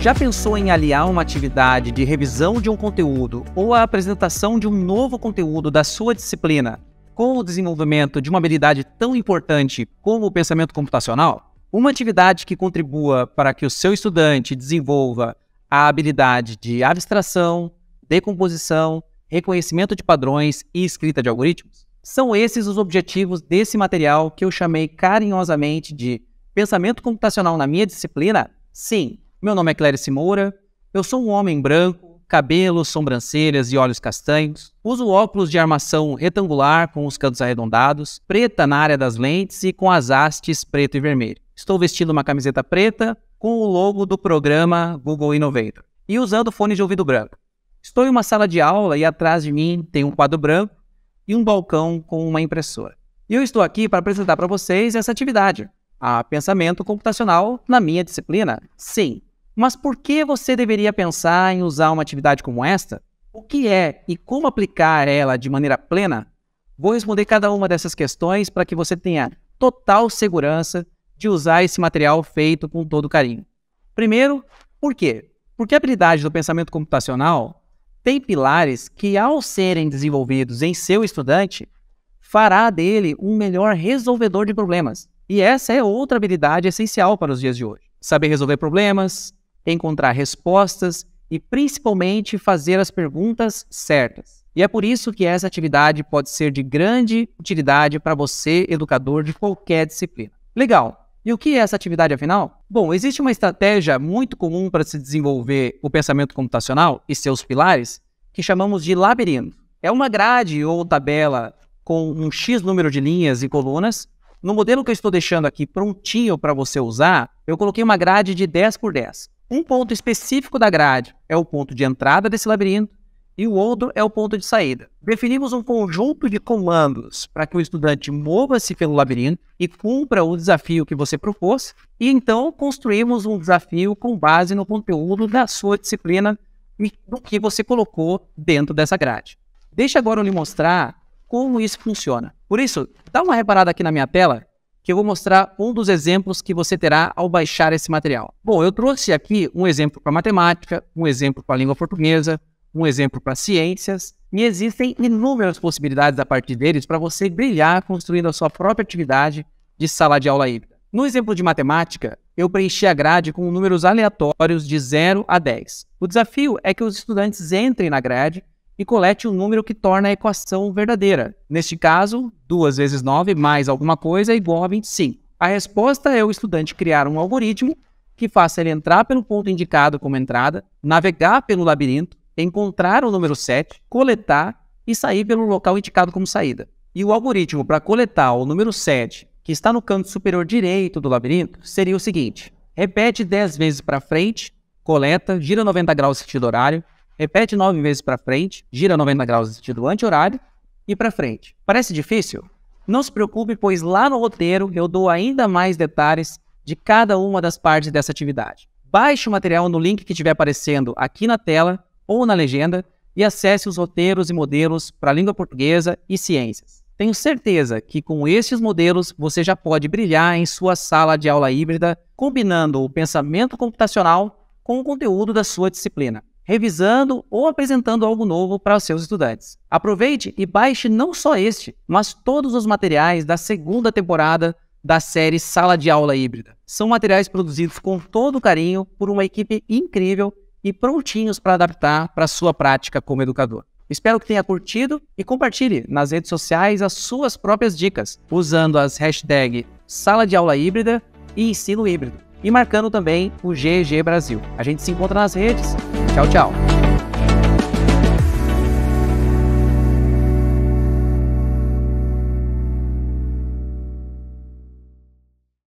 Já pensou em aliar uma atividade de revisão de um conteúdo ou a apresentação de um novo conteúdo da sua disciplina com o desenvolvimento de uma habilidade tão importante como o pensamento computacional? Uma atividade que contribua para que o seu estudante desenvolva a habilidade de abstração, decomposição, reconhecimento de padrões e escrita de algoritmos? São esses os objetivos desse material que eu chamei carinhosamente de pensamento computacional na minha disciplina? Sim, meu nome é Clérice Moura, eu sou um homem branco, cabelos, sobrancelhas e olhos castanhos. Uso óculos de armação retangular com os cantos arredondados, preta na área das lentes e com as hastes preto e vermelho. Estou vestindo uma camiseta preta com o logo do programa Google Innovator e usando fone de ouvido branco. Estou em uma sala de aula e atrás de mim tem um quadro branco e um balcão com uma impressora. E eu estou aqui para apresentar para vocês essa atividade, a pensamento computacional na minha disciplina. Sim, mas por que você deveria pensar em usar uma atividade como esta? O que é e como aplicar ela de maneira plena? Vou responder cada uma dessas questões para que você tenha total segurança de usar esse material feito com todo carinho. Primeiro, por quê? Porque a habilidade do pensamento computacional tem pilares que, ao serem desenvolvidos em seu estudante, fará dele um melhor resolvedor de problemas. E essa é outra habilidade essencial para os dias de hoje. Saber resolver problemas, encontrar respostas e principalmente fazer as perguntas certas. E é por isso que essa atividade pode ser de grande utilidade para você, educador de qualquer disciplina. Legal! E o que é essa atividade afinal? Bom, existe uma estratégia muito comum para se desenvolver o pensamento computacional e seus pilares, que chamamos de labirinto. É uma grade ou tabela com um X número de linhas e colunas. No modelo que eu estou deixando aqui prontinho para você usar, eu coloquei uma grade de 10 por 10. Um ponto específico da grade é o ponto de entrada desse labirinto e o outro é o ponto de saída. Definimos um conjunto de comandos para que o estudante mova-se pelo labirinto e cumpra o desafio que você propôs, e então construímos um desafio com base no conteúdo da sua disciplina e do que você colocou dentro dessa grade. Deixa agora eu lhe mostrar como isso funciona. Por isso, dá uma reparada aqui na minha tela que eu vou mostrar um dos exemplos que você terá ao baixar esse material. Bom, eu trouxe aqui um exemplo para matemática, um exemplo para língua portuguesa, um exemplo para ciências, e existem inúmeras possibilidades a partir deles para você brilhar construindo a sua própria atividade de sala de aula híbrida. No exemplo de matemática, eu preenchi a grade com números aleatórios de 0 a 10. O desafio é que os estudantes entrem na grade e colete o um número que torna a equação verdadeira. Neste caso, 2 vezes 9 mais alguma coisa é igual a 25. A resposta é o estudante criar um algoritmo que faça ele entrar pelo ponto indicado como entrada, navegar pelo labirinto, encontrar o número 7, coletar e sair pelo local indicado como saída. E o algoritmo para coletar o número 7, que está no canto superior direito do labirinto, seria o seguinte: repete 10 vezes para frente, coleta, gira 90 graus sentido horário, Repete nove vezes para frente, gira 90 graus no sentido anti-horário e para frente. Parece difícil? Não se preocupe, pois lá no roteiro eu dou ainda mais detalhes de cada uma das partes dessa atividade. Baixe o material no link que estiver aparecendo aqui na tela ou na legenda e acesse os roteiros e modelos para língua portuguesa e ciências. Tenho certeza que com estes modelos você já pode brilhar em sua sala de aula híbrida, combinando o pensamento computacional com o conteúdo da sua disciplina revisando ou apresentando algo novo para os seus estudantes. Aproveite e baixe não só este, mas todos os materiais da segunda temporada da série Sala de Aula Híbrida. São materiais produzidos com todo carinho por uma equipe incrível e prontinhos para adaptar para a sua prática como educador. Espero que tenha curtido e compartilhe nas redes sociais as suas próprias dicas, usando as hashtags Sala de Aula Híbrida e Ensino Híbrido, e marcando também o GG Brasil. A gente se encontra nas redes. Tchau, tchau.